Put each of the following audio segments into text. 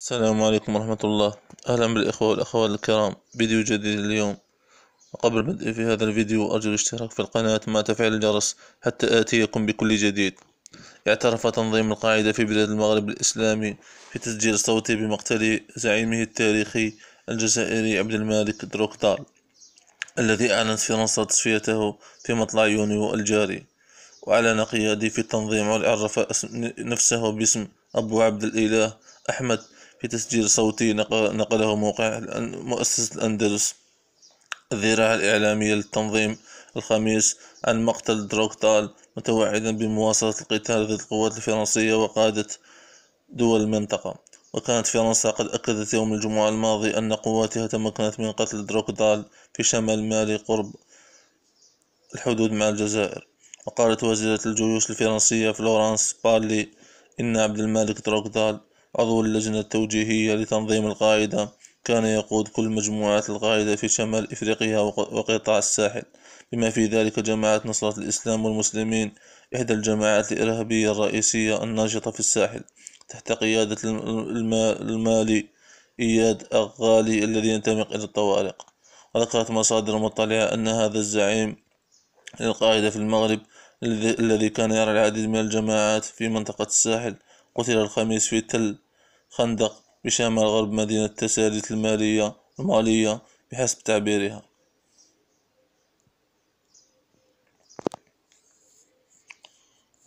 السلام عليكم ورحمة الله أهلا بالإخوة والأخوات الكرام فيديو جديد اليوم وقبل البدء في هذا الفيديو أرجو الاشتراك في القناة مع تفعيل الجرس حتى آتيكم بكل جديد اعترف تنظيم القاعدة في بلاد المغرب الإسلامي في تسجيل صوتي بمقتل زعيمه التاريخي الجزائري عبد الملك دروكتال الذي أعلنت فرنسا تصفيته في مطلع يونيو الجاري وأعلن قيادي في التنظيم وعرف نفسه باسم أبو عبد الإله أحمد بتسجيل صوتي نقله موقع مؤسسة الأندلس الذراع الإعلامية للتنظيم الخميس عن مقتل دروكتال متوعدا بمواصلة القتال ضد القوات الفرنسية وقادة دول المنطقة وكانت فرنسا قد أكدت يوم الجمعة الماضي أن قواتها تمكنت من قتل دروكدال في شمال مالي قرب الحدود مع الجزائر وقالت وزيرة الجيوش الفرنسية فلورانس بارلي إن عبد الملك دروكدال عضو اللجنة التوجيهية لتنظيم القاعدة كان يقود كل مجموعات القاعدة في شمال إفريقيا وقطاع الساحل بما في ذلك جماعة نصرة الإسلام والمسلمين إحدى الجماعات الإرهابية الرئيسية الناشطة في الساحل تحت قيادة المالي إياد أغالي الذي ينتمي إلى الطوارق وذكرت مصادر مطلعة أن هذا الزعيم للقاعدة في المغرب الذي كان يرى العديد من الجماعات في منطقة الساحل قتل الخميس في تل خندق بشمال غرب مدينة تساليت المالية المالية بحسب تعبيرها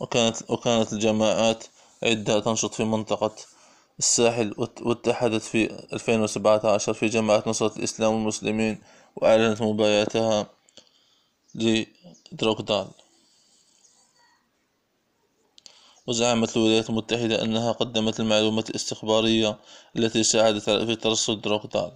وكانت, وكانت الجماعات عدة تنشط في منطقة الساحل واتحدت في 2017 في جماعة نصرة الإسلام والمسلمين وأعلنت مبايعتها لدروكدال وزعمت الولايات المتحدة أنها قدمت المعلومات الاستخبارية التي ساعدت في ترصد روكتال